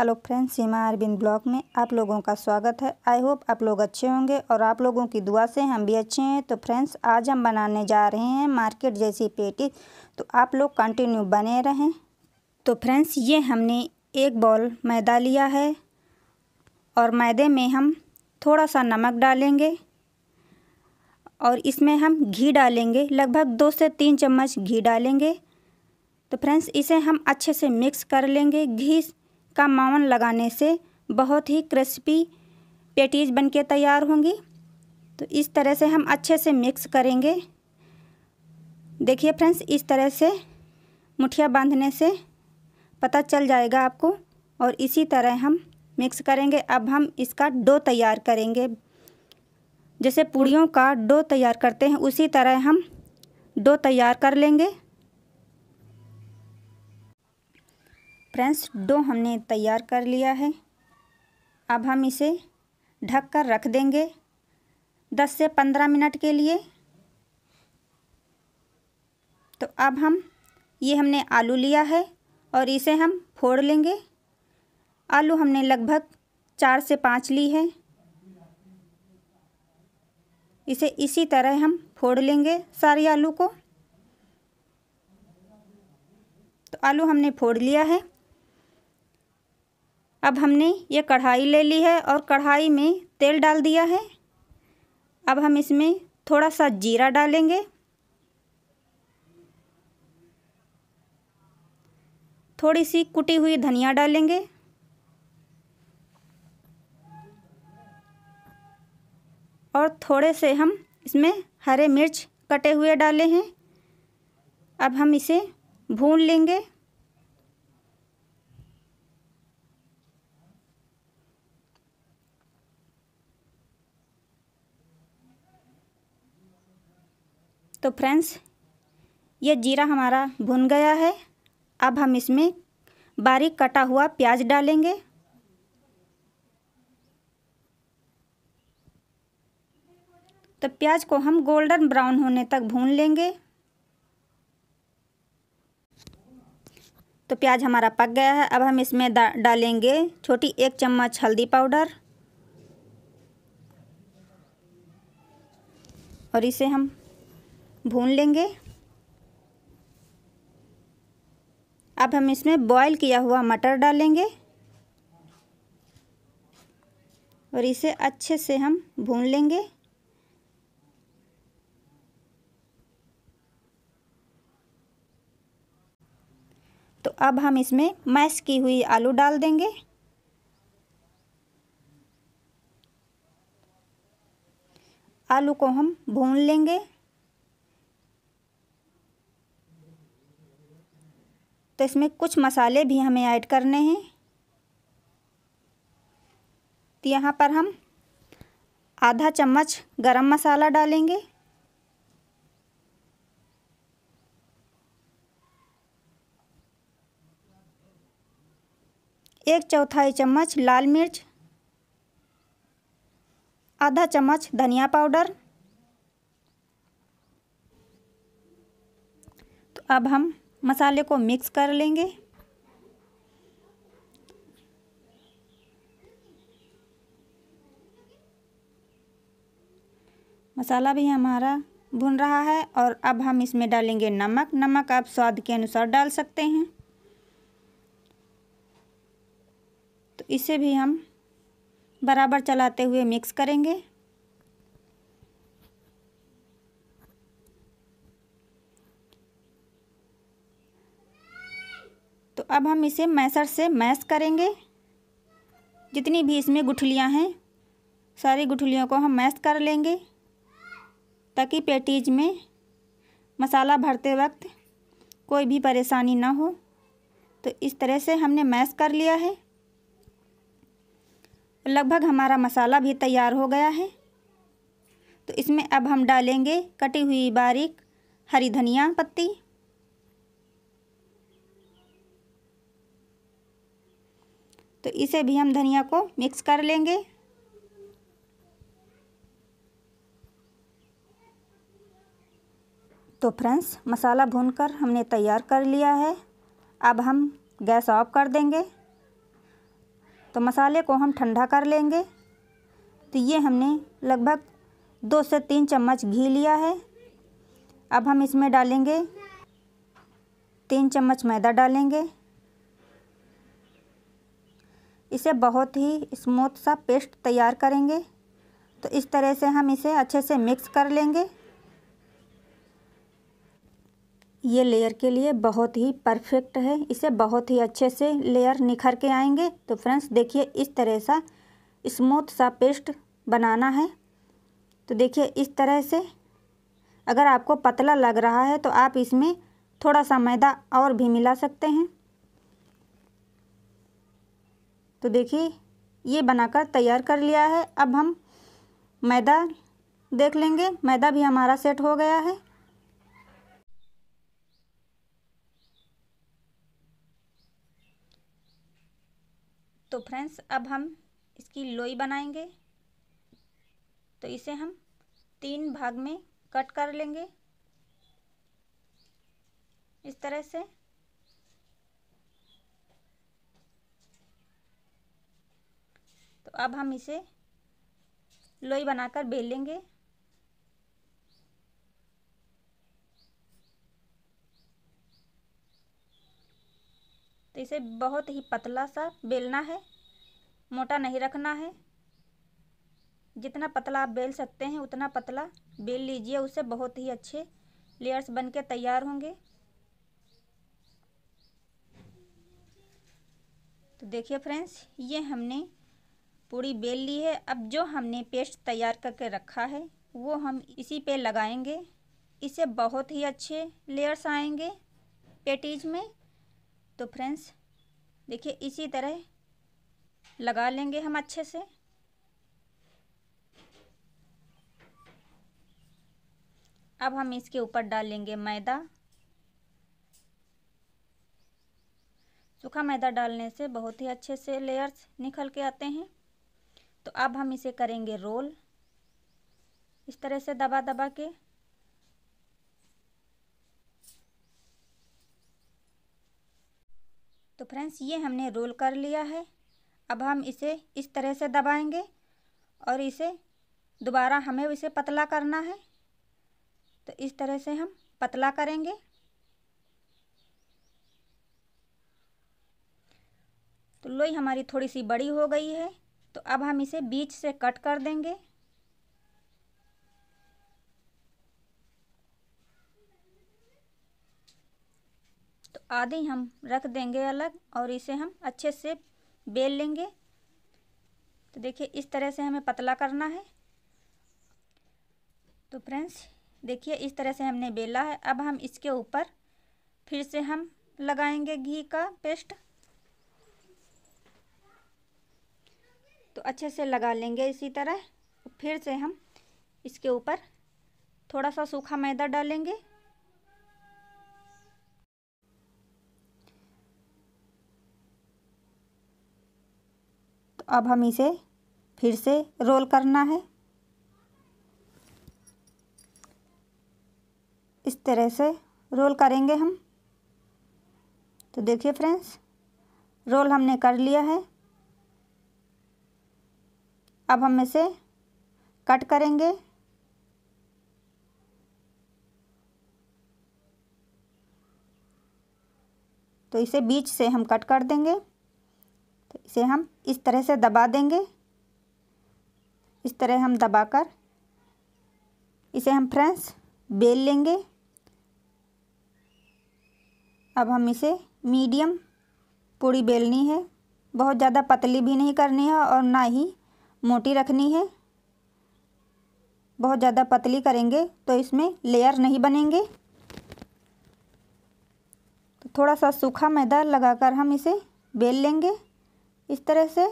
hello friends Seema Arvind blog में आप लोगों का स्वागत है आई होप आप लोग अच्छे होंगे और आप लोगों की दुआ से हम भी अच्छे हैं तो फ्रेंड्स आज हम बनाने जा रहे हैं मार्केट जैसी पेटी तो आप लोग कंटिन्यू बने रहें तो फ्रेंड्स ये हमने एक बॉल मैदा लिया है और मैदे में हम थोड़ा सा नमक डालेंगे और इसमें हम घी डालेंगे लगभग दो से तीन चम्मच घी डालेंगे तो फ्रेंड्स इसे हम अच्छे से मिक्स कर लेंगे घी का मावन लगाने से बहुत ही क्रिस्पी पेटीज बनके तैयार होंगी तो इस तरह से हम अच्छे से मिक्स करेंगे देखिए फ्रेंड्स इस तरह से मुठिया बांधने से पता चल जाएगा आपको और इसी तरह हम मिक्स करेंगे अब हम इसका डो तैयार करेंगे जैसे पूड़ियों का डो तैयार करते हैं उसी तरह हम डो तैयार कर लेंगे फ्रेंड्स डो हमने तैयार कर लिया है अब हम इसे ढक कर रख देंगे दस से पंद्रह मिनट के लिए तो अब हम ये हमने आलू लिया है और इसे हम फोड़ लेंगे आलू हमने लगभग चार से पाँच ली है इसे इसी तरह हम फोड़ लेंगे सारे आलू को तो आलू हमने फोड़ लिया है अब हमने ये कढ़ाई ले ली है और कढ़ाई में तेल डाल दिया है अब हम इसमें थोड़ा सा जीरा डालेंगे थोड़ी सी कुटी हुई धनिया डालेंगे और थोड़े से हम इसमें हरे मिर्च कटे हुए डाले हैं अब हम इसे भून लेंगे तो फ्रेंड्स ये जीरा हमारा भुन गया है अब हम इसमें बारीक कटा हुआ प्याज डालेंगे तो प्याज को हम गोल्डन ब्राउन होने तक भून लेंगे तो प्याज हमारा पक गया है अब हम इसमें डालेंगे छोटी एक चम्मच हल्दी पाउडर और इसे हम भून लेंगे अब हम इसमें बॉईल किया हुआ मटर डालेंगे और इसे अच्छे से हम भून लेंगे तो अब हम इसमें मैश की हुई आलू डाल देंगे आलू को हम भून लेंगे तो इसमें कुछ मसाले भी हमें ऐड करने हैं तो यहाँ पर हम आधा चम्मच गरम मसाला डालेंगे एक चौथाई चम्मच लाल मिर्च आधा चम्मच धनिया पाउडर तो अब हम मसाले को मिक्स कर लेंगे मसाला भी हमारा भुन रहा है और अब हम इसमें डालेंगे नमक नमक आप स्वाद के अनुसार डाल सकते हैं तो इसे भी हम बराबर चलाते हुए मिक्स करेंगे अब हम इसे मैसर से मैस करेंगे जितनी भी इसमें गुठलियाँ हैं सारी गुठलियों को हम मैस कर लेंगे ताकि पेटीज में मसाला भरते वक्त कोई भी परेशानी ना हो तो इस तरह से हमने मैस कर लिया है लगभग हमारा मसाला भी तैयार हो गया है तो इसमें अब हम डालेंगे कटी हुई बारीक हरी धनिया पत्ती तो इसे भी हम धनिया को मिक्स कर लेंगे तो फ्रेंड्स मसाला भूनकर हमने तैयार कर लिया है अब हम गैस ऑफ कर देंगे तो मसाले को हम ठंडा कर लेंगे तो ये हमने लगभग दो से तीन चम्मच घी लिया है अब हम इसमें डालेंगे तीन चम्मच मैदा डालेंगे इसे बहुत ही स्मूथ सा पेस्ट तैयार करेंगे तो इस तरह से हम इसे अच्छे से मिक्स कर लेंगे ये लेयर के लिए बहुत ही परफेक्ट है इसे बहुत ही अच्छे से लेयर निखर के आएंगे तो फ्रेंड्स देखिए इस तरह सा स्मूथ सा पेस्ट बनाना है तो देखिए इस तरह से अगर आपको पतला लग रहा है तो आप इसमें थोड़ा सा मैदा और भी मिला सकते हैं तो देखिए ये बनाकर तैयार कर लिया है अब हम मैदा देख लेंगे मैदा भी हमारा सेट हो गया है तो फ्रेंड्स अब हम इसकी लोई बनाएंगे तो इसे हम तीन भाग में कट कर लेंगे इस तरह से तो अब हम इसे लोई बनाकर बेल लेंगे तो इसे बहुत ही पतला सा बेलना है मोटा नहीं रखना है जितना पतला आप बेल सकते हैं उतना पतला बेल लीजिए उससे बहुत ही अच्छे लेयर्स बन के तैयार होंगे तो देखिए फ्रेंड्स ये हमने पूरी बेल ली है अब जो हमने पेस्ट तैयार करके रखा है वो हम इसी पे लगाएंगे इसे बहुत ही अच्छे लेयर्स आएंगे पेटीज में तो फ्रेंड्स देखिए इसी तरह लगा लेंगे हम अच्छे से अब हम इसके ऊपर डालेंगे मैदा सूखा मैदा डालने से बहुत ही अच्छे से लेयर्स निकल के आते हैं तो अब हम इसे करेंगे रोल इस तरह से दबा दबा के तो फ्रेंड्स ये हमने रोल कर लिया है अब हम इसे इस तरह से दबाएंगे और इसे दोबारा हमें इसे पतला करना है तो इस तरह से हम पतला करेंगे तो लोई हमारी थोड़ी सी बड़ी हो गई है तो अब हम इसे बीच से कट कर देंगे तो आधे हम रख देंगे अलग और इसे हम अच्छे से बेल लेंगे तो देखिए इस तरह से हमें पतला करना है तो फ्रेंड्स देखिए इस तरह से हमने बेला है अब हम इसके ऊपर फिर से हम लगाएंगे घी का पेस्ट इसको तो अच्छे से लगा लेंगे इसी तरह फिर से हम इसके ऊपर थोड़ा सा सूखा मैदा डालेंगे तो अब हम इसे फिर से रोल करना है इस तरह से रोल करेंगे हम तो देखिए फ्रेंड्स रोल हमने कर लिया है अब हम इसे कट करेंगे तो इसे बीच से हम कट कर देंगे तो इसे हम इस तरह से दबा देंगे इस तरह हम दबाकर इसे हम फ्रेंड्स बेल लेंगे अब हम इसे मीडियम पूरी बेलनी है बहुत ज़्यादा पतली भी नहीं करनी है और ना ही मोटी रखनी है बहुत ज़्यादा पतली करेंगे तो इसमें लेयर नहीं बनेंगे तो थोड़ा सा सूखा मैदा लगाकर हम इसे बेल लेंगे इस तरह से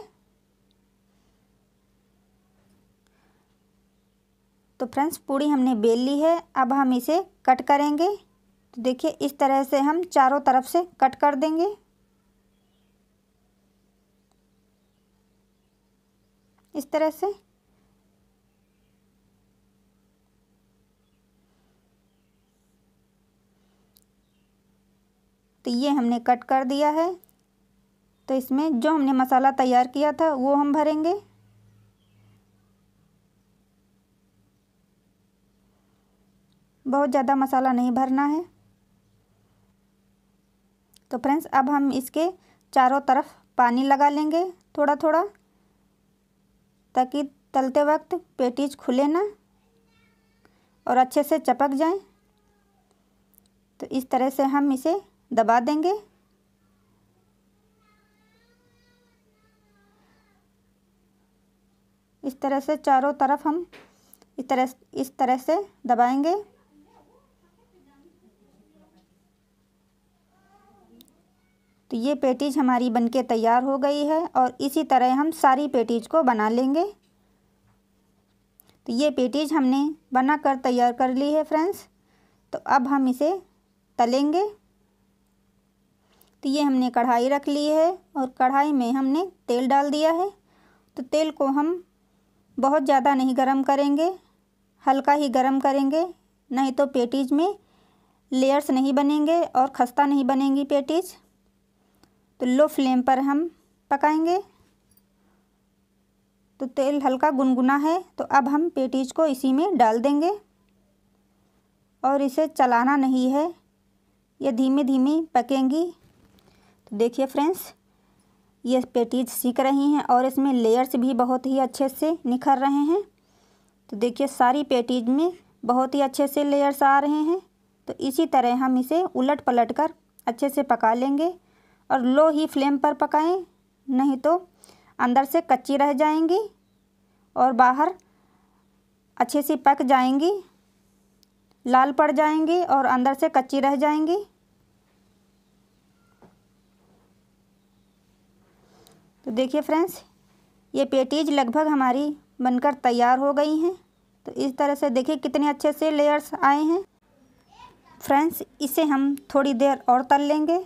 तो फ्रेंड्स पूड़ी हमने बेल ली है अब हम इसे कट करेंगे तो देखिए इस तरह से हम चारों तरफ से कट कर देंगे इस तरह से तो ये हमने कट कर दिया है तो इसमें जो हमने मसाला तैयार किया था वो हम भरेंगे बहुत ज़्यादा मसाला नहीं भरना है तो फ्रेंड्स अब हम इसके चारों तरफ पानी लगा लेंगे थोड़ा थोड़ा ताकि तलते वक्त पेटीज खुले ना और अच्छे से चपक जाए तो इस तरह से हम इसे दबा देंगे इस तरह से चारों तरफ हम इस तरह इस तरह से दबाएंगे तो ये पेटीज हमारी बनके तैयार हो गई है और इसी तरह हम सारी पेटीज को बना लेंगे तो ये पेटीज हमने बना कर तैयार कर ली है फ्रेंड्स तो अब हम इसे तलेंगे तो ये हमने कढ़ाई रख ली है और कढ़ाई में हमने तेल डाल दिया है तो तेल को हम बहुत ज़्यादा नहीं गरम करेंगे हल्का ही गरम करेंगे नहीं तो पेटीज में लेयर्स नहीं बनेंगे और खस्ता नहीं बनेंगी पेटीज़ तो लो फ्लेम पर हम पकाएंगे तो तेल हल्का गुनगुना है तो अब हम पेटीज को इसी में डाल देंगे और इसे चलाना नहीं है ये धीमे धीमे पकेंगी तो देखिए फ्रेंड्स ये पेटीज सीख रही हैं और इसमें लेयर्स भी बहुत ही अच्छे से निखर रहे हैं तो देखिए सारी पेटीज में बहुत ही अच्छे से लेयर्स आ रहे हैं तो इसी तरह हम इसे उलट पलट कर अच्छे से पका लेंगे और लो ही फ्लेम पर पकाएं नहीं तो अंदर से कच्ची रह जाएंगी और बाहर अच्छे से पक जाएंगी लाल पड़ जाएंगी और अंदर से कच्ची रह जाएंगी तो देखिए फ्रेंड्स ये पेटीज लगभग हमारी बनकर तैयार हो गई हैं तो इस तरह से देखिए कितने अच्छे से लेयर्स आए हैं फ्रेंड्स इसे हम थोड़ी देर और तल लेंगे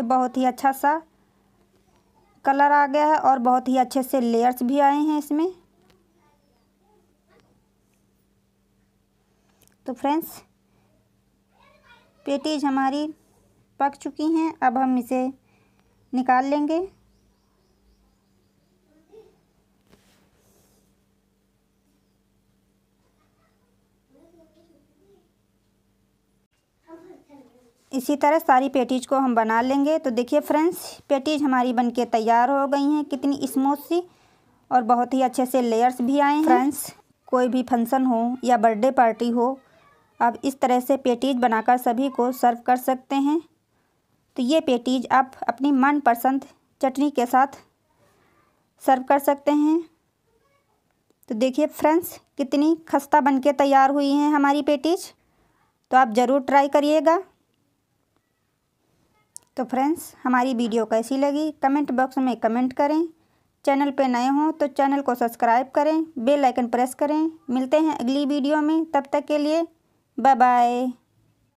तो बहुत ही अच्छा सा कलर आ गया है और बहुत ही अच्छे से लेयर्स भी आए हैं इसमें तो फ्रेंड्स पेटीज हमारी पक चुकी हैं अब हम इसे निकाल लेंगे इसी तरह सारी पेटीज को हम बना लेंगे तो देखिए फ्रेंड्स पेटीज हमारी बनके तैयार हो गई हैं कितनी स्मूथ सी और बहुत ही अच्छे से लेयर्स भी आए हैं फ्रेंड्स कोई भी फंक्शन हो या बर्थडे पार्टी हो आप इस तरह से पेटीज बनाकर सभी को सर्व कर सकते हैं तो ये पेटीज आप अपनी मनपसंद चटनी के साथ सर्व कर सकते हैं तो देखिए फ्रेंड्स कितनी खस्ता बनके तैयार हुई हैं हमारी पेटीज तो आप ज़रूर ट्राई करिएगा तो फ्रेंड्स हमारी वीडियो कैसी लगी कमेंट बॉक्स में कमेंट करें चैनल पे नए हों तो चैनल को सब्सक्राइब करें बेल आइकन प्रेस करें मिलते हैं अगली वीडियो में तब तक के लिए बाय बाय